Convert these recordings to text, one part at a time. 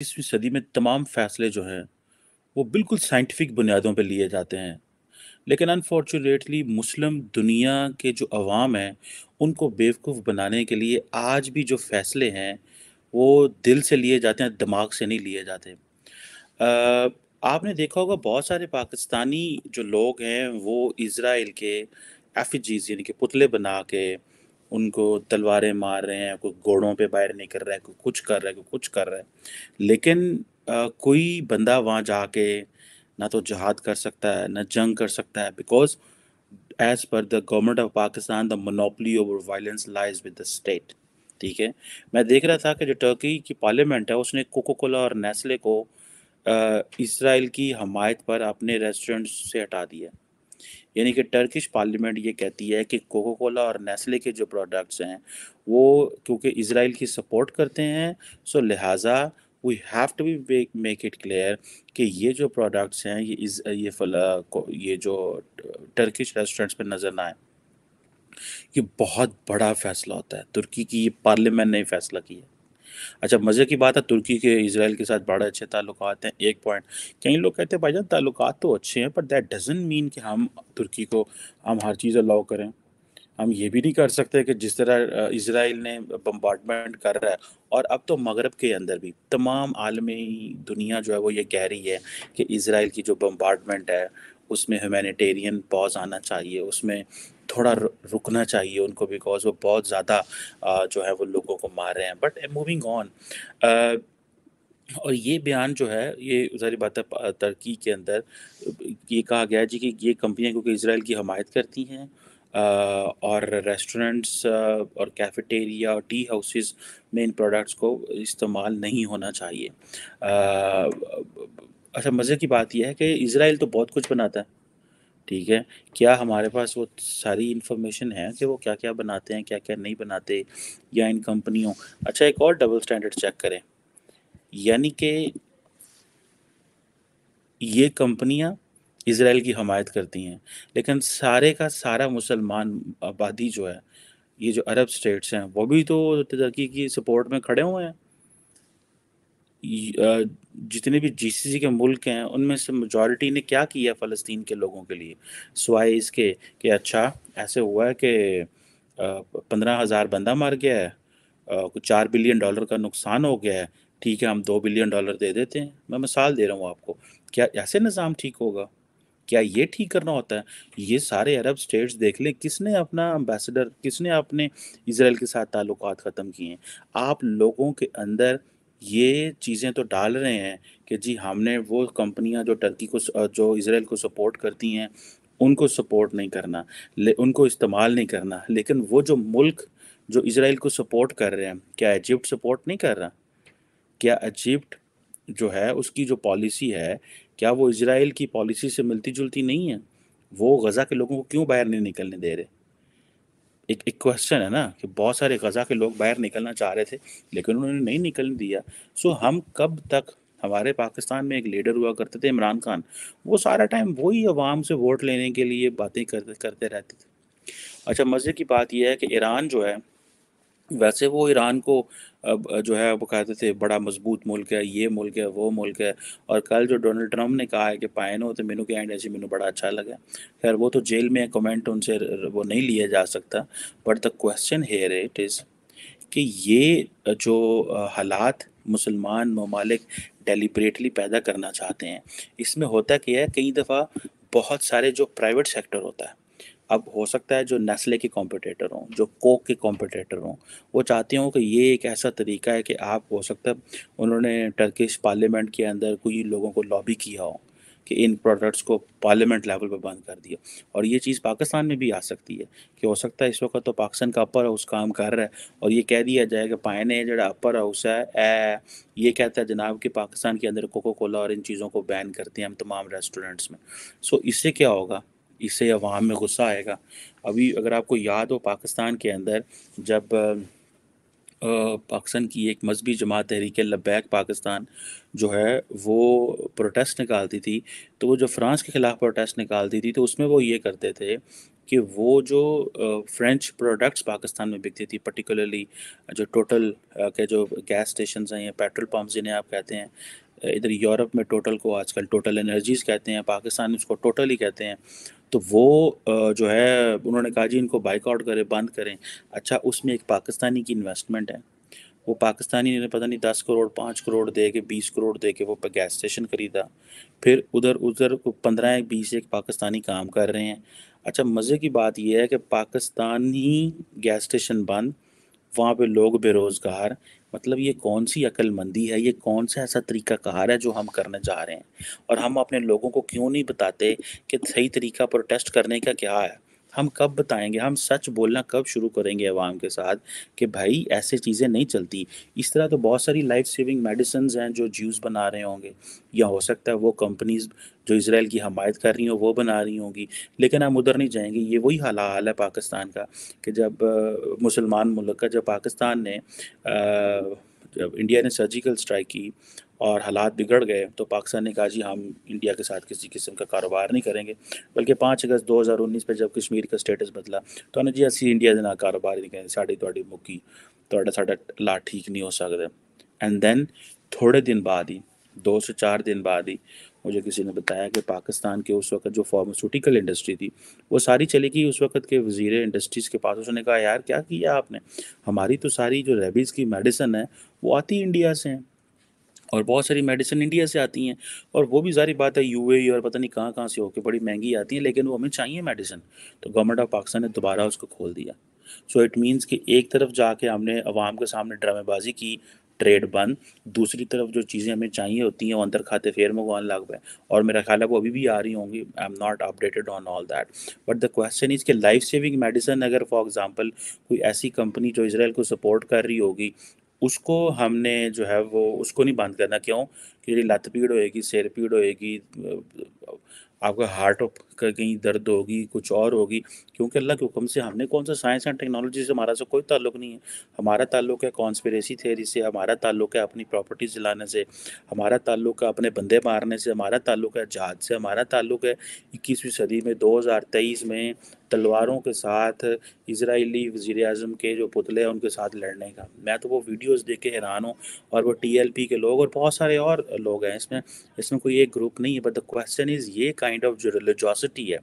इक्कीसवीं सदी में तमाम फैसले जो हैं वो बिल्कुल साइंटिफिक बुनियादों पर लिए जाते हैं लेकिन अनफॉर्चुनेटली मुस्लिम दुनिया के जो अवाम हैं उनको बेवकूफ़ बनाने के लिए आज भी जो फ़ैसले हैं वो दिल से लिए जाते हैं दिमाग से नहीं लिए जाते आपने देखा होगा बहुत सारे पाकिस्तानी जो लोग हैं वो इसराइल के एफिजीज यानी कि पुतले बना के उनको तलवारें मार रहे हैं कोई घोड़ों पे बाहर नहीं कर रहा है कोई कुछ कर रहा है कोई कुछ कर रहा है लेकिन आ, कोई बंदा वहाँ जाके ना तो जहाद कर सकता है ना जंग कर सकता है because as per the government of Pakistan the monopoly over violence lies with the state ठीक है मैं देख रहा था कि जो टर्की की पार्लियामेंट है उसने कोको कोला और नेस्ले को इसराइल की हमायत पर अपने रेस्टोरेंट से हटा दिया यानी कि टर्किश पार्लियामेंट ये कहती है कि कोको कोला और नेस्ले के जो प्रोडक्ट्स हैं वो क्योंकि इसराइल की सपोर्ट करते हैं सो लिहाजा we have to be make it clear कि ये जो प्रोडक्ट्स हैं ये इस ये फला ये जो टर्किश रेस्टोरेंट्स पर नज़र ना आए ये बहुत बड़ा फैसला होता है तुर्की की ये पार्लियामेंट ने फैसला किया अच्छा मज़े की बात है तुर्की के इसराइल के साथ बड़े अच्छे ताल्लुक हैं एक पॉइंट कई लोग कहते हैं जान ताल्लुक तो अच्छे हैं पर दैट डजन मीन कि हम तुर्की को हम हर चीज़ अलाउ करें हम ये भी नहीं कर सकते कि जिस तरह इसराइल ने बम्बार्टमेंट कर रहा है और अब तो मगरब के अंदर भी तमाम आलमी दुनिया जो है वो ये कह रही है कि इसराइल की जो बम्बार्टमेंट है उसमें ह्यूमैनिटेरियन पॉज आना चाहिए उसमें थोड़ा रुकना चाहिए उनको बिकॉज वो बहुत ज़्यादा जो है वो लोगों को मार रहे हैं बट मूविंग ऑन और ये बयान जो है ये जारी बात है तर्की के अंदर ये कहा गया है जी कि ये कंपनियां क्योंकि इसराइल की हमायत करती हैं और रेस्टोरेंट्स और कैफेटेरिया और टी हाउसेस में इन प्रोडक्ट्स को इस्तेमाल नहीं होना चाहिए अच्छा मज़े की बात यह है कि इसराइल तो बहुत कुछ बनाता है ठीक है क्या हमारे पास वो सारी इन्फॉर्मेशन है कि वो क्या क्या बनाते हैं क्या क्या नहीं बनाते या इन कंपनियों अच्छा एक और डबल स्टैंडर्ड चेक करें यानी कि ये कंपनियां इसराइल की हमायत करती हैं लेकिन सारे का सारा मुसलमान आबादी जो है ये जो अरब स्टेट्स हैं वो भी तो तरक्की की सपोर्ट में खड़े हुए हैं जितने भी जी सी सी के मुल्क हैं उनमें से मेजॉरिटी ने क्या किया फ़लस्तीन के लोगों के लिए सवाए इसके कि अच्छा ऐसे हुआ है कि पंद्रह हज़ार बंदा मर गया है कुछ चार बिलियन डॉलर का नुकसान हो गया है ठीक है हम दो बिलियन डॉलर दे देते हैं मैं मिसाल दे रहा हूँ आपको क्या ऐसे निज़ाम ठीक होगा क्या ये ठीक करना होता है ये सारे अरब स्टेट्स देख लें किसने अपना अम्बेसडर किसने अपने इसराइल के साथ ताल्लुक ख़त्म किए हैं आप लोगों के अंदर ये चीज़ें तो डाल रहे हैं कि जी हमने वो कंपनियां जो टर्की को जो इसराइल को सपोर्ट करती हैं उनको सपोर्ट नहीं करना ले उनको इस्तेमाल नहीं करना लेकिन वो जो मुल्क जो इसराइल को सपोर्ट कर रहे हैं क्या इजिप्ट सपोर्ट नहीं कर रहा क्या इजिप्ट जो है उसकी जो पॉलिसी है क्या वो इसराइल की पॉलिसी से मिलती जुलती नहीं है वो गज़ा के लोगों को क्यों बाहर नहीं निकलने दे रहे एक एक क्वेश्चन है ना कि बहुत सारे गजा के लोग बाहर निकलना चाह रहे थे लेकिन उन्होंने नहीं निकलने दिया सो हम कब तक हमारे पाकिस्तान में एक लीडर हुआ करते थे इमरान खान वो सारा टाइम वही अवाम से वोट लेने के लिए बातें करते करते रहते थे अच्छा मज़े की बात यह है कि ईरान जो है वैसे वो ईरान को जो है वो कहते थे बड़ा मजबूत मुल्क है ये मुल्क है वो मुल्क है और कल जो डोनाल्ड ट्रंप ने कहा है कि नो तो मीनू के एंड ऐसी मीनू बड़ा अच्छा लगा खैर वो तो जेल में कमेंट उनसे वो नहीं लिया जा सकता but the question here it is कि ये जो हालात मुसलमान ममालिक डेलीबरेटली पैदा करना चाहते हैं इसमें होता क्या है कई दफ़ा बहुत सारे जो प्राइवेट सेक्टर होता है अब हो सकता है जो नेस्ले के कॉम्पिटेटर हों जो कोक के कॉम्पिटेटर हों वो चाहते हों कि ये एक ऐसा तरीका है कि आप हो सकता है उन्होंने टर्किश पार्लियामेंट के अंदर कोई लोगों को लॉबी किया हो कि इन प्रोडक्ट्स को पार्लियामेंट लेवल पर बंद कर दिया और ये चीज़ पाकिस्तान में भी आ सकती है कि हो सकता है इस वक्त तो पाकिस्तान का अपर हाउस काम कर रहा है और ये कह दिया जाए कि ने जो अपर हाउस है ए, ये कहता है जनाब कि पाकिस्तान के अंदर कोको कोला और इन चीज़ों को बैन करते हैं हम तमाम रेस्टोरेंट्स में सो इससे क्या होगा इससे अवाम में गुस्सा आएगा अभी अगर आपको याद हो पाकिस्तान के अंदर जब पाकिस्तान की एक मजहबी जमात तहरीक लबैक पाकिस्तान जो है वो प्रोटेस्ट निकालती थी तो वो जो फ्रांस के ख़िलाफ़ प्रोटेस्ट निकालती थी तो उसमें वो ये करते थे कि वो जो फ्रेंच प्रोडक्ट्स पाकिस्तान में बिकती थी पर्टिकुलरली जो टोटल के जो गैस स्टेशन हैं या पेट्रोल पम्प जिन्हें आप कहते हैं इधर यूरोप में टोटल को आजकल टोटल एनर्जीज़ कहते हैं पाकिस्तान उसको टोटल ही कहते हैं तो वो जो है उन्होंने कहा जी इनको बाइकआउट करें बंद करें अच्छा उसमें एक पाकिस्तानी की इन्वेस्टमेंट है वो पाकिस्तानी ने पता नहीं दस करोड़ पाँच करोड़ दे के बीस करोड़ दे के वो गैस स्टेशन ख़रीदा फिर उधर उधर पंद्रह बीस एक पाकिस्तानी काम कर रहे हैं अच्छा मज़े की बात यह है कि पाकिस्तानी गैस स्टेशन बंद वहाँ पे लोग बेरोज़गार मतलब ये कौन सी अक्लमंदी है ये कौन सा ऐसा तरीका कहार है जो हम करने जा रहे हैं और हम अपने लोगों को क्यों नहीं बताते कि सही तरीका प्रोटेस्ट करने का क्या है हम कब बताएंगे हम सच बोलना कब शुरू करेंगे अवाम के साथ कि भाई ऐसे चीज़ें नहीं चलती इस तरह तो बहुत सारी लाइफ सेविंग मेडिसन हैं जो ज्यूस बना रहे होंगे या हो सकता है वो कंपनीज जो इसराइल की हमायत कर रही हो वो बना रही होंगी लेकिन हम उधर नहीं जाएंगे ये वही हाल हाल है पाकिस्तान का कि जब मुसलमान मुल्क का जब पाकिस्तान ने आ, जब इंडिया ने सर्जिकल स्ट्राइक की और हालात बिगड़ गए तो पाकिस्तान ने कहा जी हम इंडिया के साथ किसी किस्म का कारोबार नहीं करेंगे बल्कि पाँच अगस्त दो हज़ार उन्नीस पर जब कश्मीर का स्टेटस बदला तो उन्हें जी असी इंडिया के ना कारोबार नहीं करें साढ़ी थोड़ी मुक्की थोड़ा साढ़ा ला ठीक नहीं हो सकता एंड दैन थोड़े दिन बाद ही दो से चार दिन बाद ही मुझे किसी ने बताया कि पाकिस्तान के उस वक्त जो फार्मास्यूटिकल इंडस्ट्री थी वो सारी चली गई उस वक्त के वजीर इंडस्ट्रीज़ के पास उसने कहा यार क्या किया आपने हमारी तो सारी जो रेबीज़ की मेडिसन है वो आती इंडिया से हैं और बहुत सारी मेडिसिन इंडिया से आती हैं और वो भी सारी बात है यूएई e और पता नहीं कहाँ कहाँ से होकर बड़ी महंगी आती है लेकिन वो हमें चाहिए मेडिसिन तो गवर्नमेंट ऑफ पाकिस्तान ने दोबारा उसको खोल दिया सो इट मीन्स कि एक तरफ जाके हमने अवाम के सामने ड्रामेबाजी की ट्रेड बंद दूसरी तरफ जो चीज़ें हमें चाहिए होती हैं वो अंदर खाते फेयर में वन लाख और मेरा ख्याल है वो अभी भी आ रही होंगी I am not updated on all that but the question is कि लाइफ सेविंग मेडिसन अगर फॉर एग्जांपल कोई ऐसी कंपनी जो इसराइल को सपोर्ट कर रही होगी उसको हमने जो है वो उसको नहीं बंद करना क्यों कि जी लत पीड़ होएगी सिर पीड़ होएगी आपका हार्ट का कहीं दर्द होगी कुछ और होगी क्योंकि अल्लाह के हुक्म से हमने कौन सा साइंस एंड टेक्नोलॉजी से हमारा से कोई ताल्लुक नहीं है हमारा ताल्लुक है कॉन्स्परेसी थेरी से हमारा ताल्लुक है अपनी प्रॉपर्टी जलाने से हमारा ताल्लुक है अपने बंदे मारने से हमारा ताल्लुक है जहाज से हमारा ताल्लुक है इक्कीसवीं सदी में दो में तलवारों के साथ इसराइली वज़ी अजम के जो पुतले हैं उनके साथ लड़ने का मैं तो वो वीडियोस देख के हैरान हूँ और वो टीएलपी के लोग और बहुत सारे और लोग हैं इसमें इसमें कोई एक ग्रुप नहीं है बट द क्वेश्चन इज़ ये काइंड ऑफ जो रिलीजॉसिटी है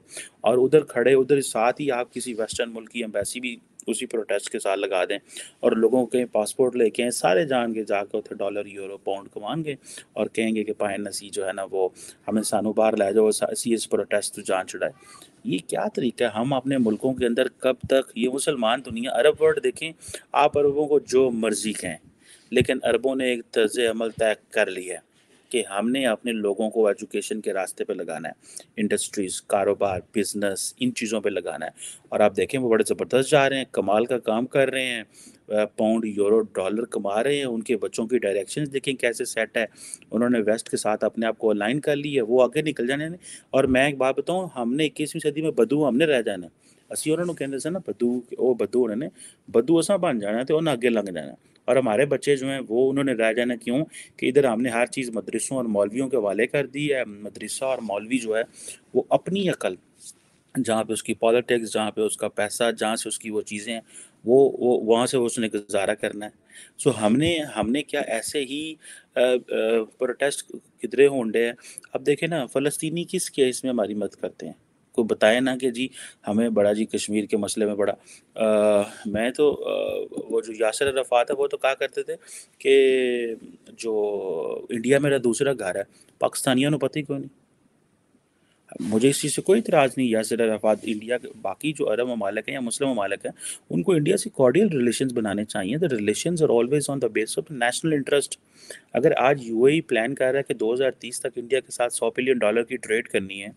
और उधर खड़े उधर साथ ही आप किसी वेस्टर्न मुल्क की एम्बेसी भी उसी प्रोटेस्ट के साथ लगा दें और लोगों के पासपोर्ट लेके आए सारे जान के कर उतर डॉलर यूरो पाउंड कमाएंगे और कहेंगे कि पाए नसी जो है ना वो हमें सानू बाहर ला जाओ इस प्रोटेस्ट तो जान चढ़ाए ये क्या तरीका है हम अपने मुल्कों के अंदर कब तक ये मुसलमान दुनिया अरब वर्ल्ड देखें आप अरबों को जो मर्जी कहें लेकिन अरबों ने एक तर्ज अमल तय कर लिया कि हमने अपने लोगों को एजुकेशन के रास्ते पे लगाना है इंडस्ट्रीज़ कारोबार बिजनेस इन चीज़ों पे लगाना है और आप देखें वो बड़े ज़बरदस्त जा रहे हैं कमाल का काम कर रहे हैं पाउंड यूरो डॉलर कमा रहे हैं उनके बच्चों की डायरेक्शन देखें कैसे सेट है उन्होंने वेस्ट के साथ अपने आप को अलाइन कर ली है वो आगे निकल जाने और मैं एक बात बताऊँ हमने इक्कीसवीं सदी में बदू हमने रह जाना असी उन्होंने कहते सर ना बदू वो बदू उन्होंने बदू असा बन जाना ਬਣ ਜਾਣਾ ਤੇ ਉਹਨਾਂ ਅੱਗੇ जाना और हमारे बच्चे जो हैं वो उन्होंने रह जाना क्यों कि इधर हमने हर चीज़ मदरसों और मौलवियों के हवाले कर दी है मदरसा और मौलवी जो है वो अपनी अकल जहाँ पे उसकी पॉलिटिक्स जहाँ पे उसका पैसा जहाँ से उसकी वो चीज़ें वो वो वहाँ से उसने गुजारा करना है सो हमने हमने क्या ऐसे ही प्रोटेस्ट किधरे होंडे हैं अब देखें ना फ़लस्तीनी किस केस में हमारी मदद करते हैं को बताए ना कि जी हमें बड़ा जी कश्मीर के मसले में बड़ा आ, मैं तो आ, वो जो यासर रफात है वो तो कहा करते थे कि जो इंडिया मेरा दूसरा घर है पाकिस्तानियों को पता ही क्यों नहीं मुझे इस चीज़ से कोई इतराज़ नहीं या सर इंडिया के बाकी जो अरब ममालक हैं या मुस्लिम ममालक हैं उनको इंडिया से कॉर्डियल रिलेशन बनाने चाहिए the relation are always on the base of national interest अगर आज यू प्लान e कर रहा है कि 2030 तक इंडिया के साथ 100 बिलियन डॉलर की ट्रेड करनी है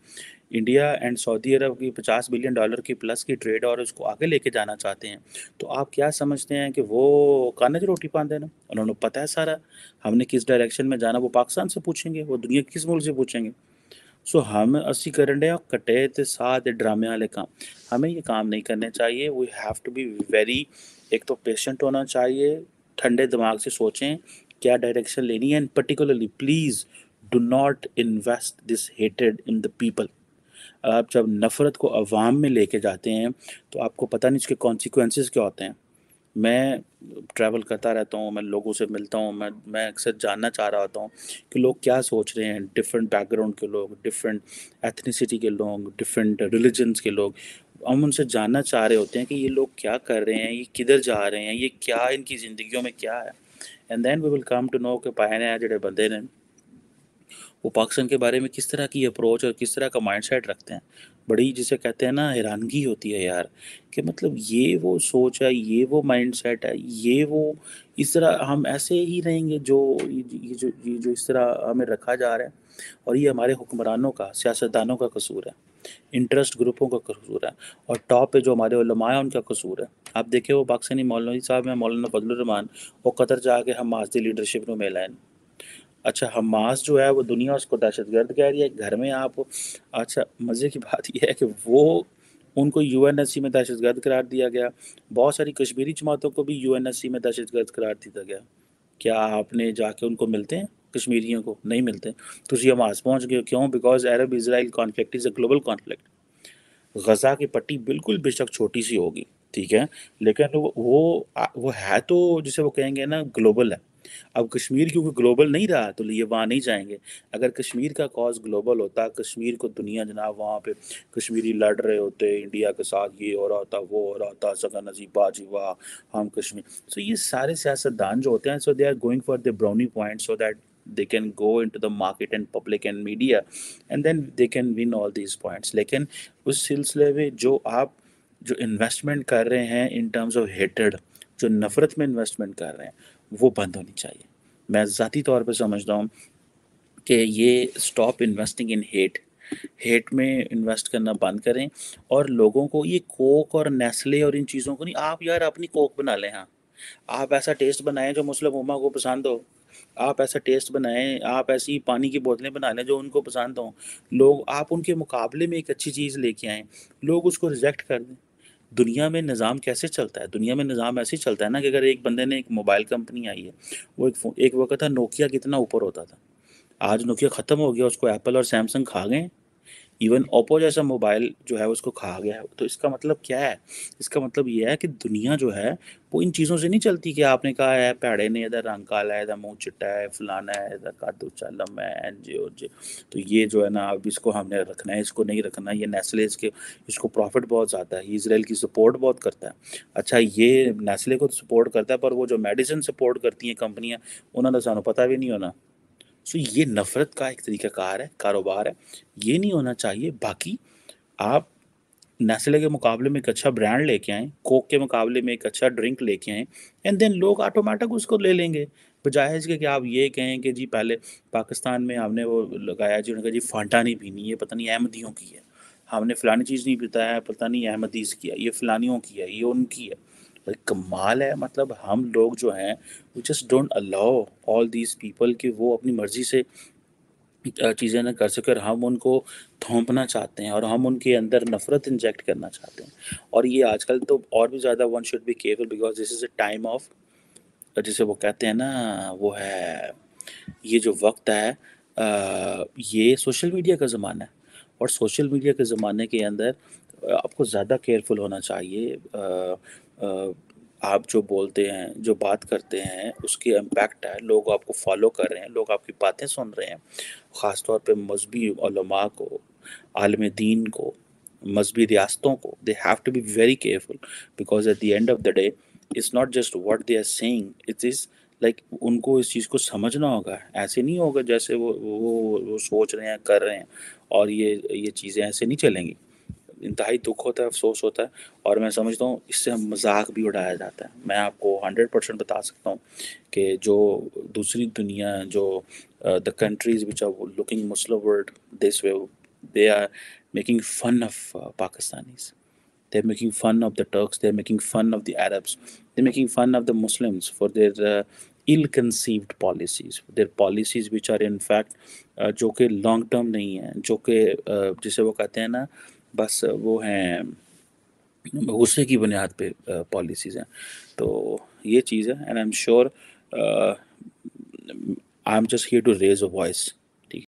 इंडिया एंड सऊदी अरब की 50 बिलियन डॉलर की प्लस की ट्रेड और उसको आगे लेके जाना चाहते हैं तो आप क्या समझते हैं कि वो कानज रोटी पान देना उन्होंने पता है सारा हमने किस डायरेक्शन में जाना वो पाकिस्तान से पूछेंगे वो दुनिया के किस मुल्क से पूछेंगे सो हम असी रहे हैं कटे तो साह ते ड्रामे वाले काम हमें ये काम नहीं करने चाहिए we have to be very एक तो पेशेंट होना चाहिए ठंडे दिमाग से सोचें क्या डायरेक्शन लेनी है and particularly please do not invest this हेटेड इन द पीपल आप जब नफ़रत को अवाम में लेके जाते हैं तो आपको पता नहीं उसके कॉन्सिक्वेंसेस क्या होते हैं मैं ट्रैवल करता रहता हूँ मैं लोगों से मिलता हूँ मैं मैं अक्सर जानना चाह रहा होता हूँ कि लोग क्या सोच रहे हैं डिफरेंट बैकग्राउंड के लोग डिफरेंट एथनीसिटी के लोग डिफरेंट रिलीजन्स के लोग हम उनसे जानना चाह रहे होते हैं कि ये लोग क्या कर रहे हैं ये किधर जा रहे हैं ये क्या इनकी ज़िंदगी में क्या है and then we will come to know पाए पायने ਜਿਹੜੇ बंदे ने वो पाकिस्तान के बारे में किस तरह की अप्रोच और किस तरह का सेट रखते हैं बड़ी जिसे कहते हैं ना हैरानगी होती है यार कि मतलब ये वो सोच है ये वो माइंड सेट है ये वो इस तरह हम ऐसे ही रहेंगे जो ये जो ये जो इस तरह हमें रखा जा रहा है और ये हमारे हुक्मरानों का सियासतदानों का कसूर है इंटरेस्ट ग्रुपों का कसूर है और टॉप पे जो हमारे है उनका कसूर है आप देखे वो पाकिस्तानी मौलाना साहब हैं मौलाना फजलरहमान वो कतर जाके हम माजी लीडरशिप में मिलाएँ अच्छा हमास जो है वो दुनिया उसको दहशत गर्द कह रही है घर में आप अच्छा मज़े की बात यह है कि वो उनको यू एन एस सी में गर्द करार दिया गया बहुत सारी कश्मीरी जमातों को भी यू एन एस सी में गर्द करार दिया गया क्या आपने जाके उनको मिलते हैं कश्मीरियों को नहीं मिलते तुम हमास पहुँच गए क्यों because Arab Israel conflict is a global conflict Gaza की पट्टी बिल्कुल बेशक छोटी सी होगी ठीक है लेकिन वो वो है तो जिसे वो कहेंगे ना ग्लोबल है अब कश्मीर क्योंकि ग्लोबल नहीं रहा तो ये वहाँ नहीं जाएंगे अगर कश्मीर का कॉज ग्लोबल होता कश्मीर को दुनिया जनाब वहाँ पे कश्मीरी लड़ रहे होते इंडिया के साथ ये हो रहा होता वो हो रहा होता नजीब बाजी वाह हम कश्मीर सो so ये सारे सियासतदान जो होते हैं so they are going for the brownie point so that can go into the market and public and media and then they can win all these points लेकिन उस सिलसिले में जो आप जो इन्वेस्टमेंट कर रहे हैं इन टर्म्स ऑफ हेटेड जो नफ़रत में इन्वेस्टमेंट कर रहे हैं वो बंद होनी चाहिए मैं ज़ाती तौर पर समझता हूँ कि ये stop investing in hate hate में इन्वेस्ट करना बंद करें और लोगों को ये कोक और नेस्ले और इन चीज़ों को नहीं आप यार अपनी कोक बना लें हाँ आप ऐसा टेस्ट बनाएं जो मुस्लिम उमा को पसंद हो आप ऐसा टेस्ट बनाएं आप ऐसी पानी की बोतलें बना लें जो उनको पसंद हों लोग आप उनके मुकाबले में एक अच्छी चीज़ लेके आएँ लोग उसको रिजेक्ट कर दें दुनिया में निज़ाम कैसे चलता है दुनिया में निज़ाम ऐसे ही चलता है ना कि अगर एक बंदे ने एक मोबाइल कंपनी आई है वो एक एक वक्त था नोकिया कितना ऊपर होता था आज नोकिया ख़त्म हो गया उसको एप्पल और सैमसंग खा गए इवन ओप्पो जैसा मोबाइल जो है उसको खा गया है तो इसका मतलब क्या है इसका मतलब ये है कि दुनिया जो है वो इन चीज़ों से नहीं चलती कि आपने कहा है पैड़े ने इधर रंग काला है इधर मुँह चिट्टा है फलाना है इधर का तो चालम है एन जे और जे तो ये जो है ना अब इसको हमने रखना है इसको नहीं रखना ये नेस्ले इसके इसको प्रॉफिट बहुत ज़्यादा है इसराइल की सपोर्ट बहुत करता है अच्छा ये नेस्ले को सपोर्ट करता है पर वो जो मेडिसिन सपोर्ट करती हैं कंपनियाँ उन्होंने तो सानू पता भी नहीं होना सो ये नफ़रत का एक तरीका कार है कारोबार है ये नहीं होना चाहिए बाकी आप नेस्ले के मुकाबले में एक अच्छा ब्रांड लेके आएँ कोक के मुकाबले में एक अच्छा ड्रिंक लेके आएँ एंड देन लोग ऑटोमेटिक उसको ले लेंगे बजाय इसके कि आप ये कहें कि जी पहले पाकिस्तान में हमने वो लगाया जी उन्होंने कहा जी फांटा नहीं पीनी ये पता नहीं अहमदियों की है हमने फ़लानी चीज़ नहीं पीता है पता नहीं अहमदीज़ की है ये फ़लानियों की है ये उनकी है भाई कमाल है मतलब हम लोग जो हैं वो just don't allow all these people कि वो अपनी मर्ज़ी से चीज़ें ना कर सके और हम उनको थोपना चाहते हैं और हम उनके अंदर नफ़रत इंजेक्ट करना चाहते हैं और ये आजकल तो और भी ज़्यादा one should be careful because this is a time of जिसे वो कहते हैं ना वो है ये जो वक्त है आ, ये सोशल मीडिया का ज़माना है और सोशल मीडिया के ज़माने के अंदर आपको ज़्यादा केयरफुल होना चाहिए आ, आप जो बोलते हैं जो बात करते हैं उसकी इम्पैक्ट है लोग आपको फॉलो कर रहे हैं लोग आपकी बातें सुन रहे हैं ख़ास तौर पर मजहबी को आलम दीन को मजहबी रियासतों को they have to be very careful because at the end of the day it's not just what they are saying it is like उनको इस चीज़ को समझना होगा ऐसे नहीं होगा जैसे वो वो वो सोच रहे हैं कर रहे हैं और ये ये चीज़ें ऐसे नहीं चलेंगी इंतहाई दुख होता है अफसोस होता है और मैं समझता हूँ इससे मजाक भी उड़ाया जाता है मैं आपको हंड्रेड परसेंट बता सकता हूँ कि जो दूसरी दुनिया जो the countries which are looking Muslim world this way they are making fun of Pakistanis they are making fun of the Turks they are making fun of the Arabs they making fun of the Muslims for their ill conceived policies their policies which are in fact जो कि long term नहीं है जो कि uh, जिसे वो कहते हैं ना बस वो हैं गुस्से की बुनियाद पे पॉलिसीज़ हैं तो ये चीज़ है and I am sure I am just here to raise a voice